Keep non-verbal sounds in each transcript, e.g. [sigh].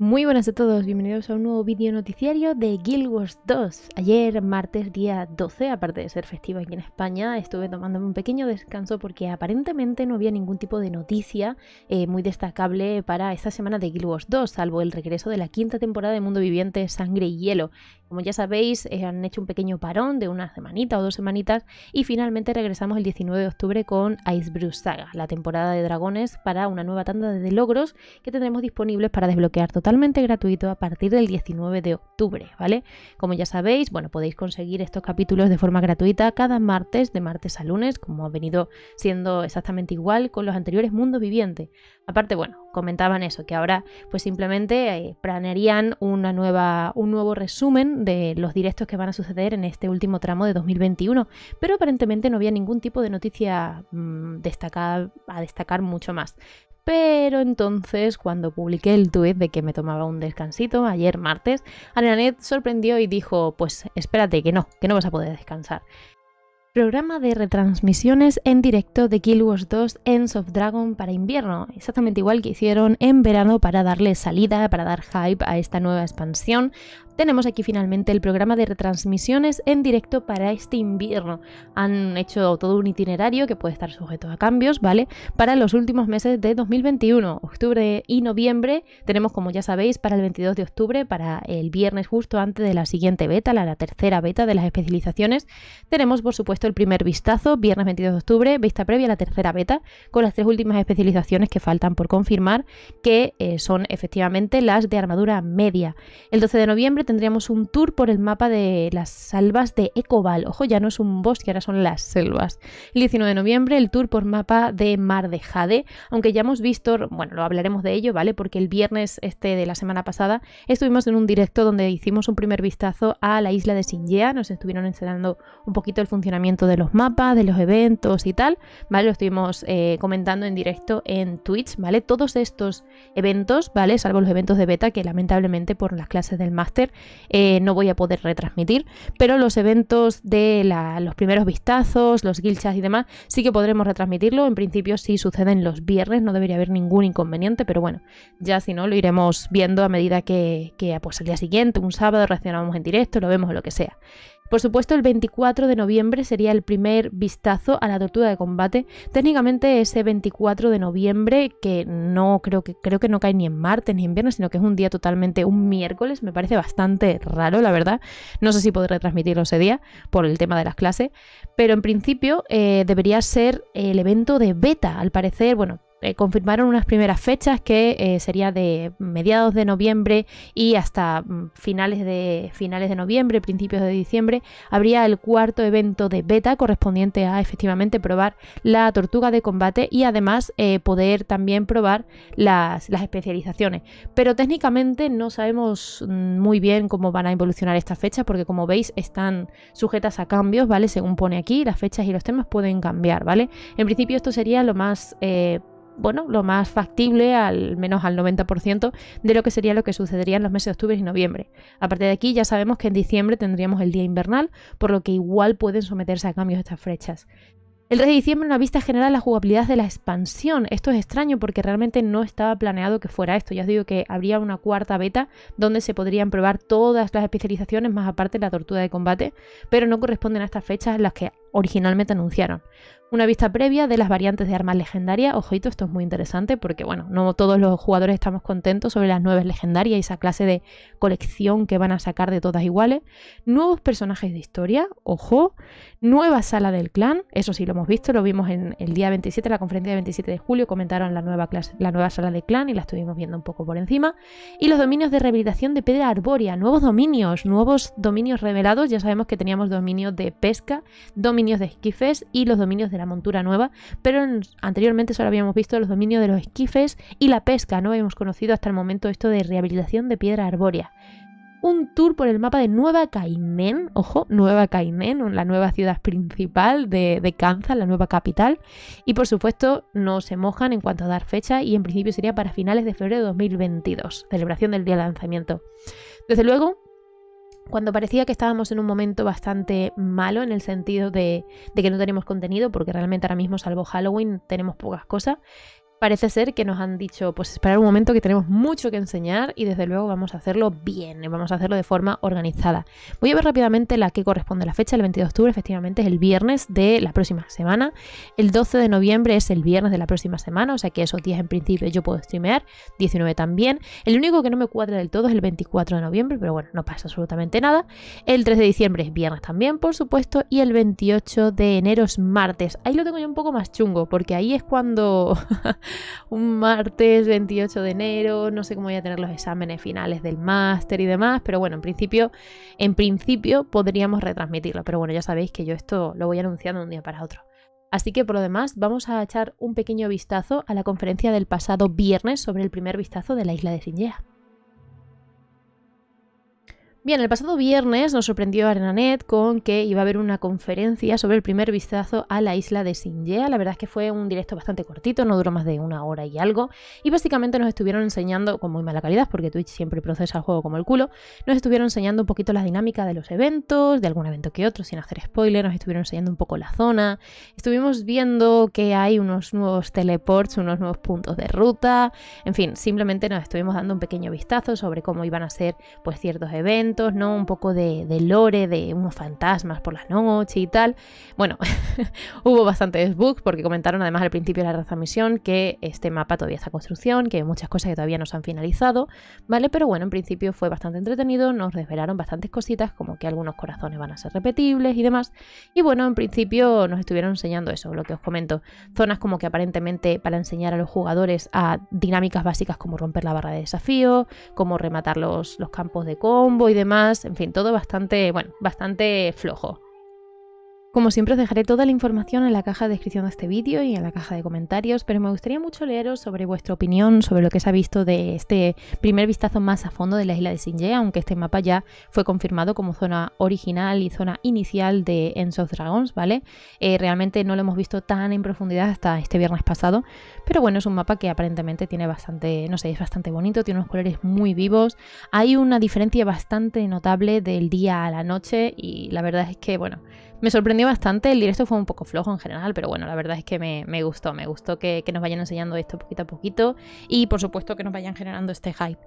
Muy buenas a todos, bienvenidos a un nuevo vídeo noticiario de Guild Wars 2. Ayer, martes día 12, aparte de ser festivo aquí en España, estuve tomándome un pequeño descanso porque aparentemente no había ningún tipo de noticia eh, muy destacable para esta semana de Guild Wars 2, salvo el regreso de la quinta temporada de Mundo Viviente Sangre y Hielo. Como ya sabéis, eh, han hecho un pequeño parón de una semanita o dos semanitas y finalmente regresamos el 19 de octubre con Ice Saga, la temporada de dragones para una nueva tanda de logros que tendremos disponibles para desbloquear totalmente totalmente gratuito a partir del 19 de octubre, ¿vale? Como ya sabéis, bueno, podéis conseguir estos capítulos de forma gratuita cada martes, de martes a lunes, como ha venido siendo exactamente igual con los anteriores Mundo Viviente. Aparte, bueno, comentaban eso, que ahora pues simplemente eh, planearían una nueva, un nuevo resumen de los directos que van a suceder en este último tramo de 2021, pero aparentemente no había ningún tipo de noticia mm, destacada, a destacar mucho más. Pero entonces, cuando publiqué el tuit de que me tomaba un descansito ayer martes, ArenaNet sorprendió y dijo: Pues espérate, que no, que no vas a poder descansar. Programa de retransmisiones en directo de Kill Wars 2 Ends of Dragon para invierno, exactamente igual que hicieron en verano para darle salida, para dar hype a esta nueva expansión, tenemos aquí finalmente el programa de retransmisiones en directo para este invierno. Han hecho todo un itinerario que puede estar sujeto a cambios, ¿vale? Para los últimos meses de 2021, octubre y noviembre, tenemos como ya sabéis para el 22 de octubre, para el viernes justo antes de la siguiente beta, la, tercera beta de las especializaciones, tenemos por supuesto el primer vistazo, viernes 22 de octubre, vista previa a la tercera beta, con las tres últimas especializaciones que faltan por confirmar, que eh, son efectivamente las de armadura media. El 12 de noviembre tendríamos un tour por el mapa de las selvas de Ecoval. Ojo, ya no es un bosque, ahora son las selvas. El 19 de noviembre, el tour por mapa de Mar de Jade, aunque ya hemos visto, bueno, lo hablaremos de ello, ¿vale? Porque el viernes este de la semana pasada estuvimos en un directo donde hicimos un primer vistazo a la isla de Singea, nos estuvieron enseñando un poquito el funcionamiento de los mapas, de los eventos y tal, ¿vale? Lo estuvimos eh, comentando en directo en Twitch, ¿vale? Todos estos eventos, ¿vale? Salvo los eventos de beta que lamentablemente por las clases del máster eh, no voy a poder retransmitir, pero los eventos de los primeros vistazos, los guilchas y demás, sí que podremos retransmitirlo. En principio, si suceden los viernes, no debería haber ningún inconveniente, pero bueno, ya si no, lo iremos viendo a medida que, que ah, pues, el día siguiente, un sábado, reaccionamos en directo, lo vemos o lo que sea. Por supuesto, el 24 de noviembre sería el primer vistazo a la tortuga de combate. Técnicamente ese 24 de noviembre, que no creo que creo que no cae ni en martes ni en viernes, sino que es un día totalmente un miércoles, me parece bastante raro, la verdad. No sé si podré transmitirlo ese día por el tema de las clases, pero en principio eh, debería ser el evento de beta. Al parecer, bueno, eh, confirmaron unas primeras fechas que eh, sería de mediados de noviembre y hasta mm, finales de, finales de noviembre, principios de diciembre, habría el cuarto evento de beta correspondiente a efectivamente probar la tortuga de combate y además eh, poder también probar las, especializaciones. Pero técnicamente no sabemos mm, muy bien cómo van a evolucionar estas fechas porque como veis están sujetas a cambios, ¿vale? Según pone aquí, las fechas y los temas pueden cambiar, ¿vale? En principio esto sería lo más bueno, lo más factible, al menos al 90%, de lo que sería lo que sucedería en los meses de octubre y noviembre. Aparte de aquí, ya sabemos que en diciembre tendríamos el día invernal, por lo que igual pueden someterse a cambios estas fechas. El 3 de diciembre una vista general la jugabilidad de la expansión. Esto es extraño porque realmente no estaba planeado que fuera esto. Ya os digo que habría una cuarta beta donde se podrían probar todas las especializaciones más aparte la tortuga de combate, pero no corresponden a estas fechas las que originalmente anunciaron una vista previa de las variantes de armas legendarias. Ojo, esto es muy interesante porque, bueno, no todos los jugadores estamos contentos sobre las nuevas legendarias y esa clase de colección que van a sacar de todas iguales. Nuevos personajes de historia, ojo. Nueva sala del clan, eso sí lo hemos visto, lo vimos en el día 27, la conferencia del 27 de julio, comentaron la nueva, clase, la nueva sala de clan y la estuvimos viendo un poco por encima. Y los dominios de rehabilitación de Pedra Arbórea, nuevos dominios, nuevos dominios revelados. Ya sabemos que teníamos dominios de pesca, dominios de esquifes y los dominios de la montura nueva, pero anteriormente solo habíamos visto los dominios de los esquifes y la pesca, no habíamos conocido hasta el momento esto de rehabilitación de piedra arbórea. Un tour por el mapa de Nueva Cainén, ojo, Nueva Cainén, la nueva ciudad principal de, de Kansas, la nueva capital. Y por supuesto, no se mojan en cuanto a dar fecha y en principio sería para finales de febrero de 2022, celebración del día de lanzamiento. Desde luego, cuando parecía que estábamos en un momento bastante malo en el sentido de, que no tenemos contenido, porque realmente ahora mismo, salvo Halloween, tenemos pocas cosas, parece ser que nos han dicho, pues esperar un momento que tenemos mucho que enseñar y desde luego vamos a hacerlo bien, vamos a hacerlo de forma organizada. Voy a ver rápidamente la que corresponde a la fecha, el 22 de octubre efectivamente es el viernes de la próxima semana, el 12 de noviembre es el viernes de la próxima semana, o sea que esos días en principio yo puedo streamear, 19 también, el único que no me cuadra del todo es el 24 de noviembre, pero bueno, no pasa absolutamente nada, el 3 de diciembre es viernes también, por supuesto, y el 28 de enero es martes, ahí lo tengo yo un poco más chungo, porque ahí es cuando... [laughs] [laughs] un martes 28 de enero, no sé cómo voy a tener los exámenes finales del máster y demás, pero bueno, en principio, en principio podríamos retransmitirlo, pero bueno, ya sabéis que yo esto lo voy anunciando un día para otro. Así que por lo demás vamos a echar un pequeño vistazo a la conferencia del pasado viernes sobre el primer vistazo de la isla de Sinjea. Bien, el pasado viernes nos sorprendió Arenanet con que iba a haber una conferencia sobre el primer vistazo a la isla de Sinjea. La verdad es que fue un directo bastante cortito, no duró más de una hora y algo. Y básicamente nos estuvieron enseñando, con muy mala calidad, porque Twitch siempre procesa el juego como el culo, nos estuvieron enseñando un poquito la dinámica de los eventos, de algún evento que otro, sin hacer spoiler, nos estuvieron enseñando un poco la zona. Estuvimos viendo que hay unos nuevos teleports, unos nuevos puntos de ruta. En fin, simplemente nos estuvimos dando un pequeño vistazo sobre cómo iban a ser pues, ciertos eventos ¿no? Un poco de, lore, de unos fantasmas por la noche y tal. Bueno, [laughs] hubo bastantes bugs porque comentaron además al principio de la raza misión que este mapa todavía está en construcción, que hay muchas cosas que todavía no se han finalizado, ¿vale? Pero bueno, en principio fue bastante entretenido, nos revelaron bastantes cositas como que algunos corazones van a ser repetibles y demás. Y bueno, en principio nos estuvieron enseñando eso, lo que os comento. Zonas como que aparentemente para enseñar a los jugadores a dinámicas básicas como romper la barra de desafío, como rematar los, los campos de combo y demás, en fin, todo bastante, bueno, bastante flojo. Como siempre os dejaré toda la información en la caja de descripción de este vídeo y en la caja de comentarios, pero me gustaría mucho leeros sobre vuestra opinión, sobre lo que se ha visto de este primer vistazo más a fondo de la isla de Sinje, aunque este mapa ya fue confirmado como zona original y zona inicial de Ends of Dragons, ¿vale? Eh, realmente no lo hemos visto tan en profundidad hasta este viernes pasado, pero bueno, es un mapa que aparentemente tiene bastante, no sé, es bastante bonito, tiene unos colores muy vivos, hay una diferencia bastante notable del día a la noche y la verdad es que, bueno, me sorprendió bastante, el directo fue un poco flojo en general, pero bueno, la verdad es que me, gustó, me gustó que, que nos vayan enseñando esto poquito a poquito y por supuesto que nos vayan generando este hype.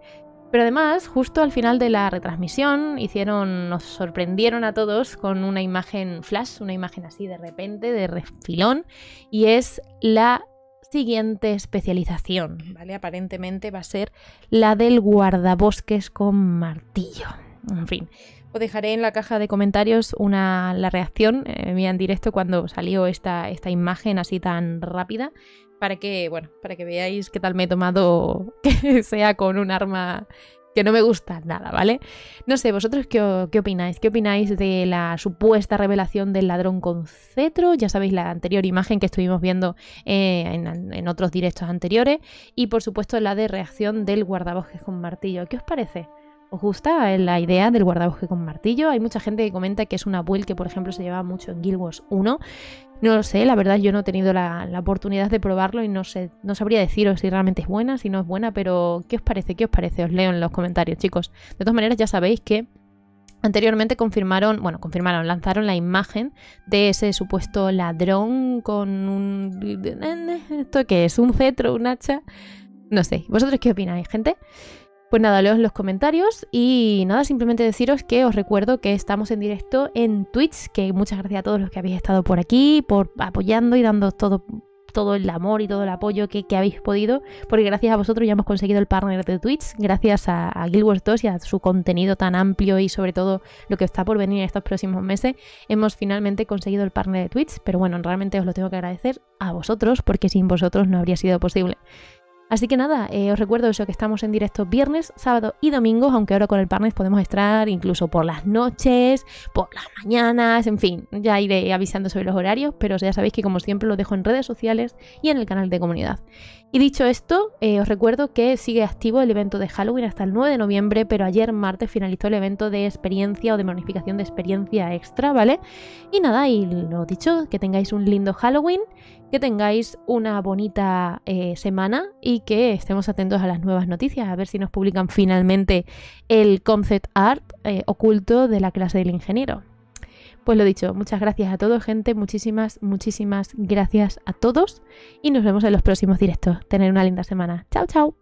Pero además, justo al final de la retransmisión, hicieron, nos sorprendieron a todos con una imagen flash, una imagen así de repente, de refilón, y es la siguiente especialización, ¿vale? Aparentemente va a ser la del guardabosques con martillo en fin. Os dejaré en la caja de comentarios una, la reacción eh, en directo cuando salió esta, esta imagen así tan rápida para que, bueno, para que veáis qué tal me he tomado [laughs] que sea con un arma que no me gusta nada, ¿vale? No sé, vosotros qué, opináis, qué opináis de la supuesta revelación del ladrón con cetro, ya sabéis la anterior imagen que estuvimos viendo eh, en, en, otros directos anteriores, y por supuesto la de reacción del guardabosques con martillo, ¿qué os parece? ¿Os gusta la idea del guardabosque con martillo? Hay mucha gente que comenta que es una build que, por ejemplo, se lleva mucho en Guild Wars 1. No lo sé, la verdad yo no he tenido la, la, oportunidad de probarlo y no sé, no sabría deciros si realmente es buena, si no es buena, pero ¿qué os parece? ¿Qué os parece? Os leo en los comentarios, chicos. De todas maneras, ya sabéis que Anteriormente confirmaron, bueno, confirmaron, lanzaron la imagen de ese supuesto ladrón con un... ¿Esto qué es? ¿Un cetro? ¿Un hacha? No sé. ¿Vosotros qué opináis, gente? Pues nada, leos los comentarios y nada, simplemente deciros que os recuerdo que estamos en directo en Twitch, que muchas gracias a todos los que habéis estado por aquí, por apoyando y dando todo, todo el amor y todo el apoyo que, habéis podido, porque gracias a vosotros ya hemos conseguido el partner de Twitch, gracias a, a, Guild 2 y a su contenido tan amplio y sobre todo lo que está por venir en estos próximos meses, hemos finalmente conseguido el partner de Twitch, pero bueno, realmente os lo tengo que agradecer a vosotros, porque sin vosotros no habría sido posible. Así que nada, eh, os recuerdo eso que estamos en directo viernes, sábado y domingos, aunque ahora con el partners podemos estar incluso por las noches, por las mañanas, en fin, ya iré avisando sobre los horarios, pero ya sabéis que como siempre lo dejo en redes sociales y en el canal de comunidad. Y dicho esto, eh, os recuerdo que sigue activo el evento de Halloween hasta el 9 de noviembre, pero ayer martes finalizó el evento de experiencia o de modificación de experiencia extra, ¿vale? Y nada, y lo dicho, que tengáis un lindo Halloween que tengáis una bonita eh, semana y que estemos atentos a las nuevas noticias, a ver si nos publican finalmente el concept art eh, oculto de la clase del ingeniero. Pues lo dicho, muchas gracias a todos, gente, muchísimas, muchísimas gracias a todos y nos vemos en los próximos directos. Tener una linda semana. Chao, chao.